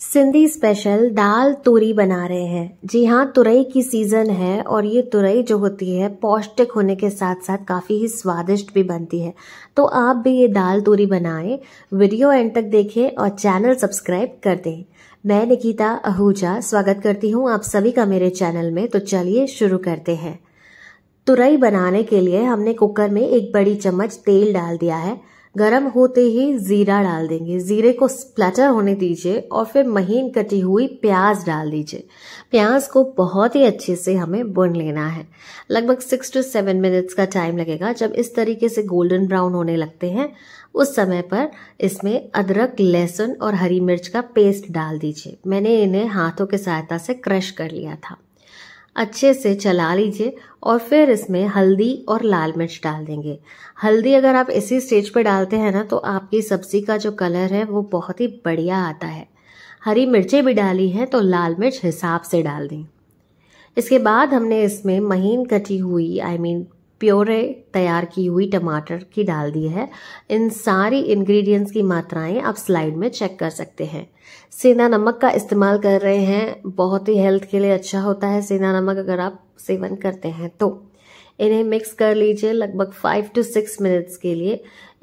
Sindhi special दाल तूरी बना रहे हैं जी हाँ तुरई की सीज़न है और ये तुरई जो होती है पौष्टिक होने के साथ साथ काफ़ी ही स्वादिष्ट भी बनती है तो आप भी ये दाल तूरी बनाएं वीडियो एंड तक देखें और चैनल सब्सक्राइब कर दें मैं निकिता आहूजा स्वागत करती हूँ आप सभी का मेरे चैनल में तो चलिए शुरू करते हैं तुरई बनाने के लिए हमने कुकर में एक बड़ी चम्मच तेल डाल दिया है गरम होते ही जीरा डाल देंगे जीरे को स्प्लैटर होने दीजिए और फिर महीन कटी हुई प्याज डाल दीजिए प्याज को बहुत ही अच्छे से हमें भुन लेना है लगभग सिक्स टू सेवन मिनट्स का टाइम लगेगा जब इस तरीके से गोल्डन ब्राउन होने लगते हैं उस समय पर इसमें अदरक लहसुन और हरी मिर्च का पेस्ट डाल दीजिए मैंने इन्हें हाथों की सहायता से क्रश कर लिया था अच्छे से चला लीजिए और फिर इसमें हल्दी और लाल मिर्च डाल देंगे हल्दी अगर आप इसी स्टेज पे डालते हैं ना तो आपकी सब्जी का जो कलर है वो बहुत ही बढ़िया आता है हरी मिर्चें भी डाली हैं तो लाल मिर्च हिसाब से डाल दें इसके बाद हमने इसमें महीन कटी हुई I I mean mean, puree तैयार की हुई टमाटर की डाल दी है इन सारी इंग्रेडिएंट्स की मात्राएं आप स्लाइड में चेक कर सकते हैं सेना नमक का इस्तेमाल कर रहे हैं बहुत ही हेल्थ के लिए अच्छा होता है सेना नमक अगर आप सेवन करते हैं तो इन्हें मिक्स कर लीजिए लगभग फाइव टू सिक्स मिनट्स के लिए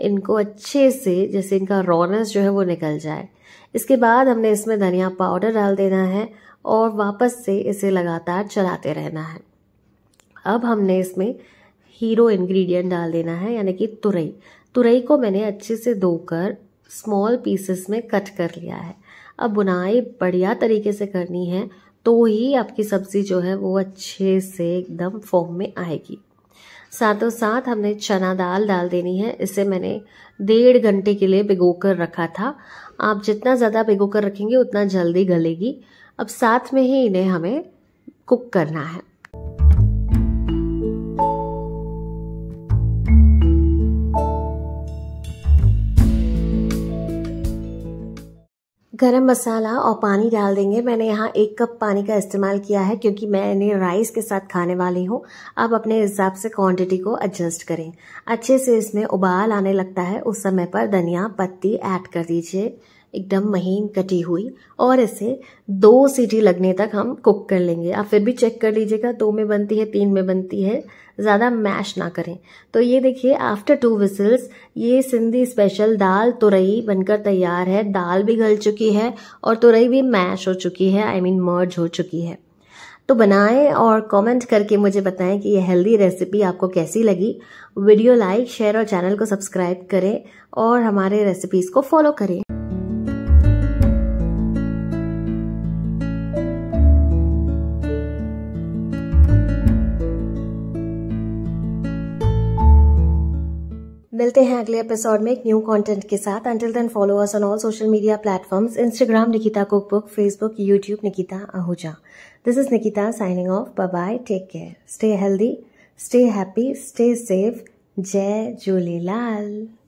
इनको अच्छे से जैसे इनका रॉनेस जो है वो निकल जाए इसके बाद हमने इसमें धनिया पाउडर डाल देना है और वापस से इसे लगातार चलाते रहना है अब हमने इसमें हीरो इंग्रेडिएंट डाल देना है यानी कि तुरई तुरई को मैंने अच्छे से धोकर स्मॉल पीसेस में कट कर लिया है अब बुनाई बढ़िया तरीके से करनी है तो ही आपकी सब्ज़ी जो है वो अच्छे से एकदम फॉर्म में आएगी साथों साथ हमने चना दाल डाल देनी है इसे मैंने डेढ़ घंटे के लिए भिगो कर रखा था आप जितना ज़्यादा भिगो कर रखेंगे उतना जल्दी गलेगी अब साथ में ही इन्हें हमें कुक करना है गरम मसाला और पानी डाल देंगे मैंने यहाँ एक कप पानी का इस्तेमाल किया है क्योंकि मैंने राइस के साथ खाने वाली हूँ आप अपने हिसाब से क्वांटिटी को एडजस्ट करें अच्छे से इसमें उबाल आने लगता है उस समय पर धनिया पत्ती ऐड कर दीजिए एकदम महीन कटी हुई और इसे दो सीटी लगने तक हम कुक कर लेंगे आप फिर भी चेक कर लीजिएगा दो में बनती है तीन में बनती है ज़्यादा मैश ना करें तो ये देखिए आफ्टर टू विसल्स ये सिंधी स्पेशल दाल तुरई बनकर तैयार है दाल भी गल चुकी है और तुरई भी मैश हो चुकी है I I mean mean, merge हो चुकी है तो बनाएं और कमेंट करके मुझे बताएं कि यह हेल्दी रेसिपी आपको कैसी लगी वीडियो लाइक शेयर और चैनल को सब्सक्राइब करें और हमारे रेसिपीज़ को फॉलो करें मिलते हैं अगले एपिसोड में एक न्यू कंटेंट के साथ until then follow us on all social media platforms Instagram Nikita cookbook Facebook YouTube Nikita Ahuja this is Nikita signing off bye bye take care stay healthy stay happy stay safe जय झूलेलाल